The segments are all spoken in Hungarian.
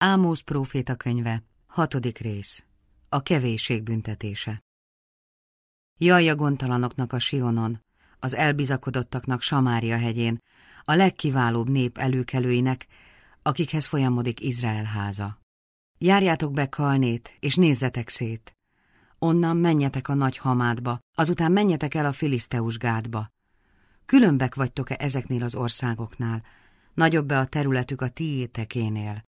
Ámósz próféta könyve, hatodik rész. A kevéség büntetése. Jaj a gondtalanoknak a Sionon, az elbizakodottaknak Samária hegyén, a legkiválóbb nép előkelőinek, akikhez folyamodik Izrael háza. Járjátok be Kalnét, és nézzetek szét. Onnan menjetek a nagy hamádba, azután menjetek el a filiszteus gádba. Különbek vagytok-e ezeknél az országoknál? Nagyobb-e a területük a tiétekénél?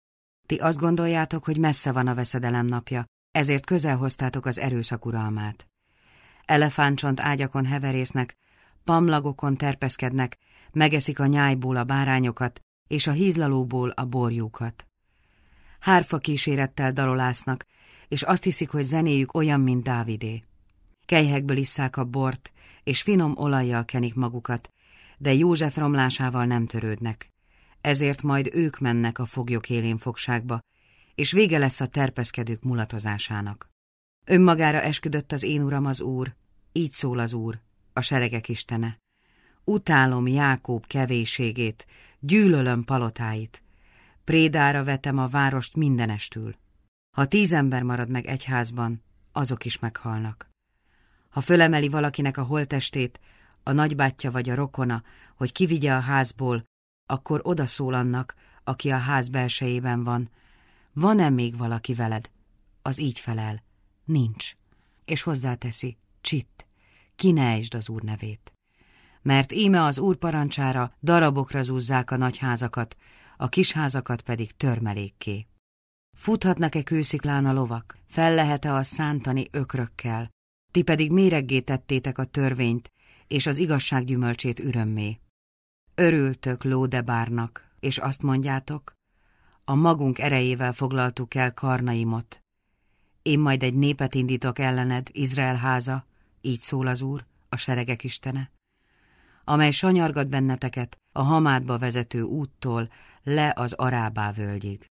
Ti azt gondoljátok, hogy messze van a veszedelem napja, ezért közel hoztátok az erőszak uralmát. Elefántcsont ágyakon heverésznek, pamlagokon terpeszkednek, megeszik a nyájból a bárányokat, és a hízlalóból a borjúkat. Hárfa kísérettel dalolásznak, és azt hiszik, hogy zenéjük olyan, mint Dávidé. Kejhekből isszák a bort, és finom olajjal kenik magukat, de József romlásával nem törődnek ezért majd ők mennek a foglyok élén fogságba, és vége lesz a terpeszkedők mulatozásának. Önmagára esküdött az én uram az úr, így szól az úr, a seregek istene. Utálom Jákób kevéségét, gyűlölöm palotáit. Prédára vetem a várost mindenestül. Ha tíz ember marad meg egy házban, azok is meghalnak. Ha fölemeli valakinek a holtestét, a nagybátyja vagy a rokona, hogy kivigye a házból, akkor odaszól annak, aki a ház belsejében van. Van-e még valaki veled? Az így felel. Nincs. És hozzáteszi. Csitt. Ki ne az úr nevét. Mert íme az úr parancsára darabokra zúzzák a nagyházakat, a kisházakat pedig törmelékké. Futhatnak-e kősziklán a lovak? Fel lehet-e a szántani ökrökkel? Ti pedig méreggé tettétek a törvényt, és az igazság gyümölcsét ürömmé. Örültök Lódebárnak, és azt mondjátok, a magunk erejével foglaltuk el karnaimot. Én majd egy népet indítok ellened, Izrael háza, így szól az Úr, a seregek istene, amely sanyargat benneteket a hamádba vezető úttól le az Arábá völgyig.